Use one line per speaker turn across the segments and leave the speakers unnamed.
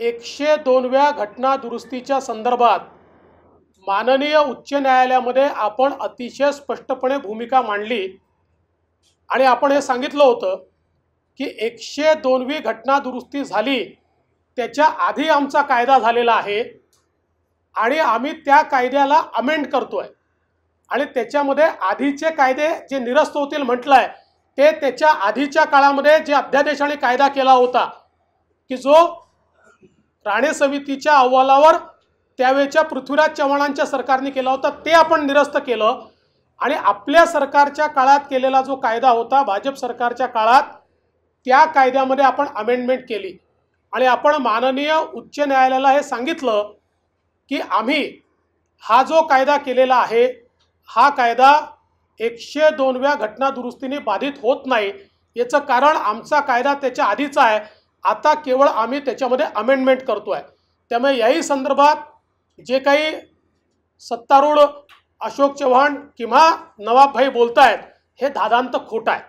एकशे दोनव्या घटना दुरुस्तीच्या संदर्भात माननीय उच्च न्यायालयामध्ये आपण अतिशय स्पष्टपणे भूमिका मांडली आणि आपण हे सांगितलं होतं की एकशे दोनवी घटना दुरुस्ती झाली त्याच्या आधी आमचा कायदा झालेला आहे आणि आम्ही त्या कायद्याला अमेंड करतो आहे आणि त्याच्यामध्ये आधीचे कायदे जे निरस्त होतील म्हटलं आहे ते त्याच्या आधीच्या काळामध्ये जे अध्यादेशाने कायदा केला होता की जो राणे समितीच्या अहवालावर त्यावेळेच्या पृथ्वीराज चव्हाणांच्या सरकारने केला होता ते आपण निरस्त केलं आणि आपल्या सरकारच्या काळात केलेला जो कायदा होता भाजप सरकारच्या काळात त्या कायद्यामध्ये आपण अमेंडमेंट केली आणि आपण माननीय उच्च न्यायालयाला हे सांगितलं की आम्ही हा जो कायदा केलेला आहे हा कायदा एकशे दोनव्या घटना दुरुस्तीने बाधित होत नाही याचं कारण आमचा कायदा त्याच्या आधीचा आहे आता केवळ आम्ही त्याच्यामध्ये अमेंडमेंट करतो आहे त्यामुळे याही संदर्भात जे काही सत्तारूढ अशोक चव्हाण किंवा नवाबभाई बोलत आहेत हे धादांत खोटं आहे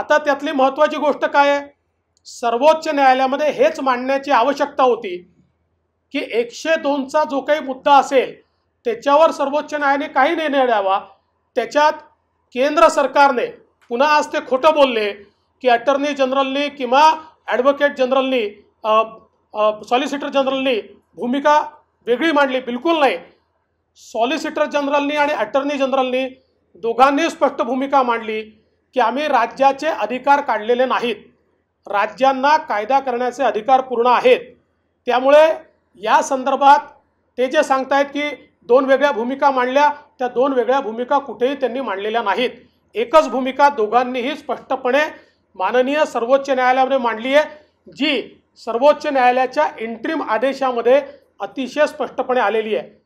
आता त्यातली महत्त्वाची गोष्ट काय आहे सर्वोच्च न्यायालयामध्ये हेच मांडण्याची आवश्यकता होती की एकशे दोनचा जो काही मुद्दा असेल त्याच्यावर सर्वोच्च न्यायालयाने काही निर्णय द्यावा त्याच्यात केंद्र सरकारने पुन्हा आज ते खोटं बोलले की अटर्नी जनरलनी किंवा ॲडव्होकेट जनरलनी सॉलिसिटर जनरलनी भूमिका वेगळी मांडली बिलकुल नाही सॉलिसिटर जनरलनी आणि अटर्नी जनरलनी दोघांनी स्पष्ट भूमिका मांडली की आम्ही राज्याचे अधिकार काढलेले नाहीत राज्यांना कायदा करण्याचे अधिकार पूर्ण आहेत त्यामुळे या संदर्भात ते जे सांगतायत की दोन वेगळ्या भूमिका मांडल्या त्या दोन वेगळ्या भूमिका कुठेही त्यांनी मांडलेल्या नाहीत एकच भूमिका दोघांनीही स्पष्टपणे माननीय सर्वोच्च न्यायालयामध्ये मांडली आहे जी सर्वोच्च न्यायालयाच्या इंट्रीम आदेशामध्ये अतिशय स्पष्टपणे आलेली आहे